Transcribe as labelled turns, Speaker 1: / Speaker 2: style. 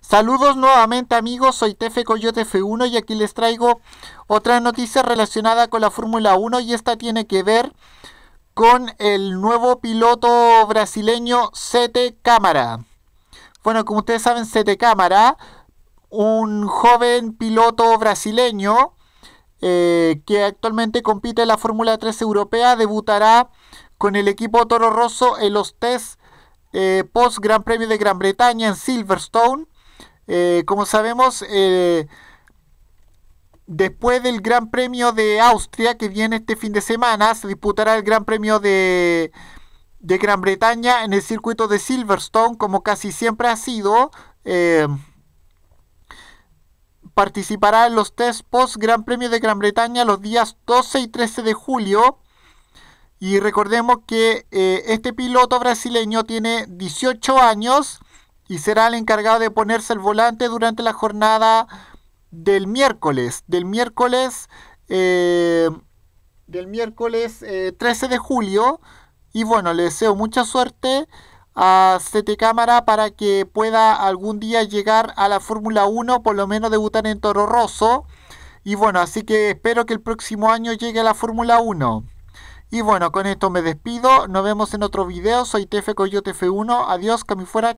Speaker 1: Saludos nuevamente amigos, soy Tefe Coyote F1 y aquí les traigo otra noticia relacionada con la Fórmula 1 y esta tiene que ver con el nuevo piloto brasileño Sete Cámara. Bueno, como ustedes saben, Sete Cámara, un joven piloto brasileño eh, que actualmente compite en la Fórmula 3 europea, debutará con el equipo Toro Rosso en los test eh, post Gran Premio de Gran Bretaña en Silverstone eh, como sabemos, eh, después del Gran Premio de Austria, que viene este fin de semana, se disputará el Gran Premio de, Gran Bretaña en el circuito de Silverstone, como casi siempre ha sido. Eh, participará en los test post Gran Premio de Gran Bretaña los días 12 y 13 de julio. Y recordemos que este piloto brasileño tiene 18 años y será el encargado de ponerse el volante durante la jornada del miércoles, del miércoles, eh, del miércoles 13 eh, de julio. Y bueno, le deseo mucha suerte a CT Cámara para que pueda algún día llegar a la Fórmula 1, por lo menos debutar en Toro Rosso. Y bueno, así que espero que el próximo año llegue a la Fórmula 1. Y bueno, con esto me despido. Nos vemos en otro video. Soy TF Coyote F1. Adiós, que fuera.